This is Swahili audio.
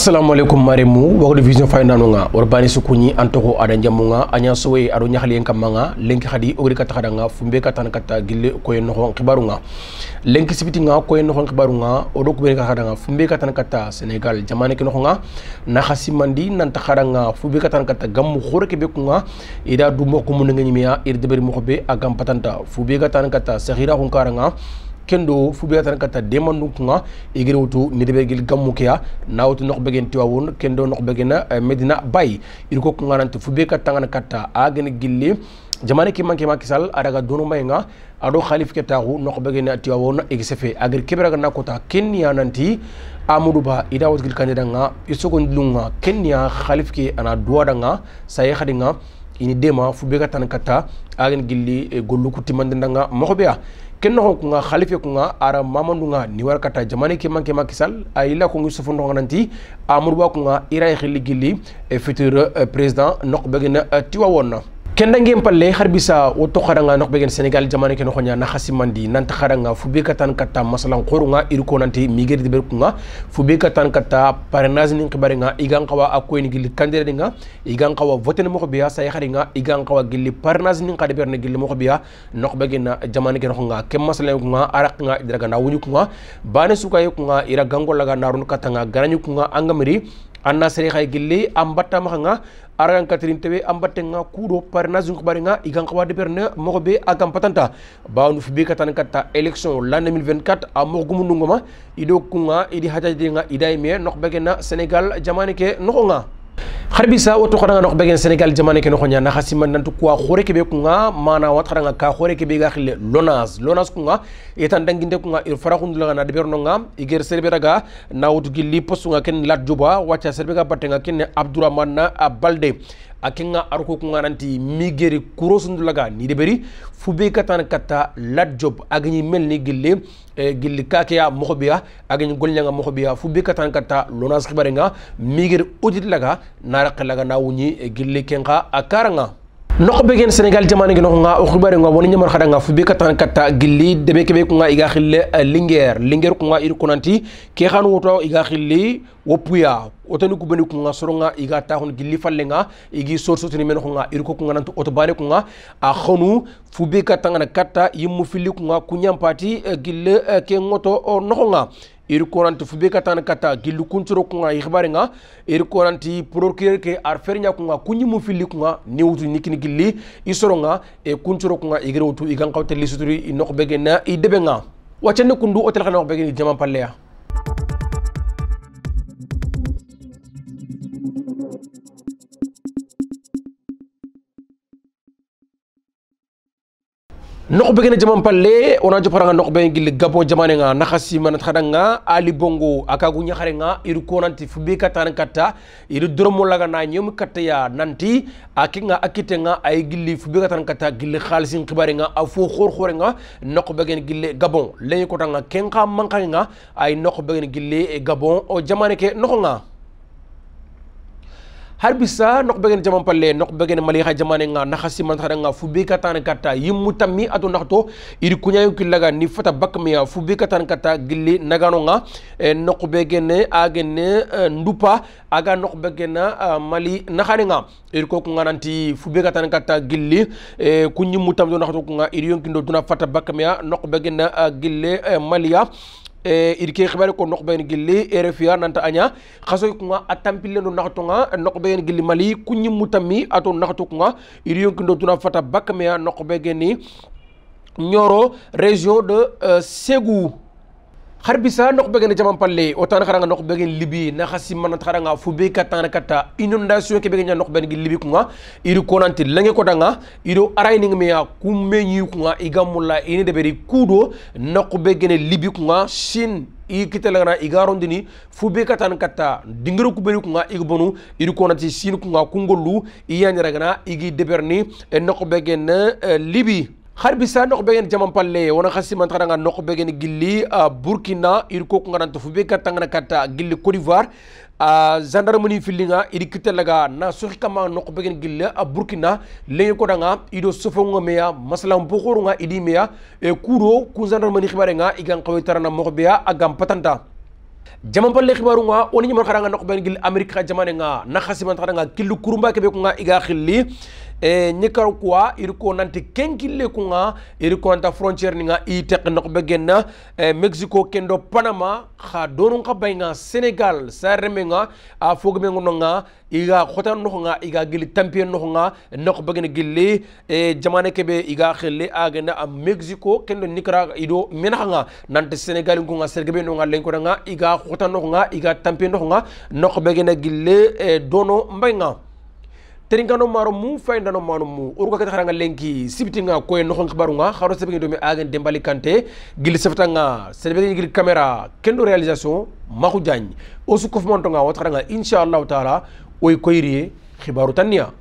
assalamu alaikum maremu wagdu vision fayndanu nga orbani sukunyi antoko ada jamunga anya sowe aro nyahli en kamanga lenki khadi ogri kata khadanga fumbe kata kata gille ko en no khibaru nga lenki sibiti nga ko noxo no khibaru nga odo ko ka khadanga fumbe kata kata senegal jamane ke no nga na khasimandi nan ta khadanga fumbe kata kata gam khore ke be kunga ida du mo ko mun nga nyimiya ir beri mo be agam patanta fumbe kata kata sahira hun karanga kendo fubira tan kata demandu kunga igiri wutu nidibegil gammukeya nawutu nokbegen tiwawun kendo begen eh, medina bay irko kunga nanti fube katangana kata ageni gilli jamane ki manke makisal araga may nga ado khalif ke taxu nokbegena tiwawun igisefe agir keberaga nakota kenniya nanti amadou ba ida watgil kandida nga isogondilunga kenniya khalif ke ana duwada nga saye khadi nga ini dema fubega tan kata agen gilli e, gollu kutimandanga moxoɓeya ken noxon kunga xalife kunga ara mamandunga ni war kata jamane ke manke ma kisal a yila kungi sofondoxonanti amadouba kunga ira ye xilli gilli e, futur e, président noqbegena tiwa wonna kendange palle harbisa woto kharanga nok begen senegal jamane ke nokhonya na khasimandi nanta nga fube katan kata masalan khorunga irko nanti migeri de berkunga fube katan kata parnaz nin khibarenga igan qawa akoy ni gilli kandere nga igan qawa voten mo biya say kharinga igan qawa gilli parnaz nin qade berne gilli mo biya nok begen na jamane ke nokhonga kem masalan kunga arak nga idraga na wuñu kunga bane suka yukunga ira gango laga narun katanga garanyu kunga angamri anna sere khay gilli ambatta ma nga aragan katirin tebe ambaten nga kudo parna zungu bari nga igan kwa de perne mogo be agam patanta ba nu fibe katan kata election l'an 2024 a mogo gumu nungoma ido kunga idi hajaji nga idai me nok bege na Senegal jamane ke noko nga harbisa woto xananga nox begen sénégal jamane ke no xoña naxa sima nantu quoi xore kebe kunga mana wat xananga ka xore kebe ga xile lonas lonas kunga etan danginde kunga ir faraxundulaga na deɓernonga iger serberaga na wotu gilli postunga ken lat dioba wacca serbe ga battenga kenne abdourahmane na balde akenga arko kungananti migeri kurosundulaga nideberi fube katan kata lat job agni melni gille eh, gille kakeya moxobiya agni golñanga moxobiya fube katan kata lonas xibarenga migeri audit laga naraqe laga na wuñi eh, gille kenga akaranga noko be senegal jamane gen nga o khubare nga woni nyamar khada nga fu katan kata gilli de be kebe nga iga khille linger eh, linger ko nga ir konanti ke khan woto iga khille wopuya otani ku bani kunga soronga iga ta hon gilli fallenga igi sorso tini men kunga irko nantu otobane kunga a khonu fube katanga kata yimu fili kunga kunyampati eh, gille eh, ke ngoto nokonga fu be tan kata gilli kuncuro kunga ikhbari nga irkoranti procureur ke arfer nya kunga kunyi mu filli kunga ni wutu nikini gilli i soro nga e kuncuro kunga igre wutu i igan kawte i noxo bege na debe nga waccanni kundu otel kana bege ni jaman palleya noxɓe gene jaman palle wona joparanga noxɓe gilli gabon jamanenga ah, naxasi manat xadanga ah, ali bongo akagu ñaxarenga ah, iru konanti fuɓe kattana katta iru doromo lagana katta ya nanti a kenga a nga ay gilli fuɓe kattana katta gilli xaalisin xibarenga a fo xorxorenga noxɓe gene gille gabon leñi kotanga ken xa manxangenga ay noxɓe gene gilli gabon o oh, jamane ke noxonga harbisa nokhɓegen jaman palle nokhɓegen maliha jamanenga nahasi mantaharenga fubi katane katta yimmu tammi atu nakto iri kuñayu killaga ni fota bakmiya fubi katane katta gilli naganonga e, nokhɓegene agene e, ndupa aga nokhɓegena e, mali naharenga iri kokunga nanti fubi katane katta gilli kuñimmu tamdo nakto kunga iri yonkindo duna fata bakmiya nokhɓegena gille maliya E irke xibari ko nokɓeen gilli e rfa nanta aña xasoykunga a tampille no naxtunga nokɓeen gilli mali kuñimmutami ato naxtukunga iri yonkindotuna fata bak mea nokɓe geni ñoro région de euh, Ségou har bisa nok begene jaman palle o tan karanga nok begen libi na khasi man karanga fube katana kata inundation ke begen nok ben libi kunga iru konanti lange ko danga iru arayni ngme ya kumme nyi kunga igamulla ini de beri kudo nok begene libi kunga shin i kitelagana i ga rondini fube kata, tan kubegi kunga i bonu iri konati sin kunga kungolu i iya igi deberni eh, nokobegen eh, libi har bisa nok begen jaman palle wona khasi man taranga nok begen gilli ah, burkina irko ko ngaran to fube katangana kata gilli cote d'ivoire uh, ah, gendarmerie filinga idi laga na sohi kama nok begen gilli a ah, burkina leyo ko nga ido sofongo meya masalam bokoro nga idi meya e kuro ku gendarmerie khibare nga igan qawi na mokbeya agam patanta jaman palle xibaru nga woni nyamar kharanga nok begen gilli amerika jamane nga na khasi man taranga kilu kurumba kebe ko nga iga e eh, nicaragua irko nanti kenkille kunga irko nanta frontière ninga i teqinok begenna e, eh, mexico kendo panama xa donun xa bayinga sénégal sa remenga a fogmengononga iga xotan noxonga iga gili tampien noxonga nok begene gilli e, eh, jamane kebe iga xelle agenda a mexico kendo nikara ido menaxanga nanti sénégal kunga sergebe nonga lenkonanga iga xotan noxonga iga tampien noxonga nok begene gille e, dono mbayinga terinkano maro mu fayindano manu mu oruka kete xaranga lenki sibitinga koye noxon xibarunga xaro sebenge domi agen dembali kante gil gili sefetanga sebenge gil caméra kendo réalisation maxu diagne osu kofmantonga wata xaranga inchallahu taala oy koyrie xibaru tanniya